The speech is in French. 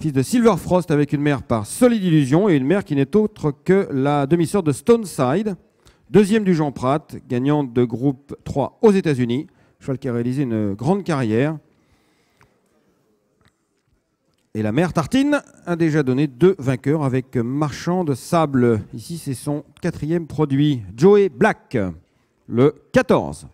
fils de Silver Frost avec une mère par solide Illusion et une mère qui n'est autre que la demi-sœur de Stoneside, deuxième du Jean Pratt, gagnant de groupe 3 aux États-Unis, cheval qui a réalisé une grande carrière. Et la mère Tartine a déjà donné deux vainqueurs avec Marchand de Sable. Ici, c'est son quatrième produit, Joey Black, le 14.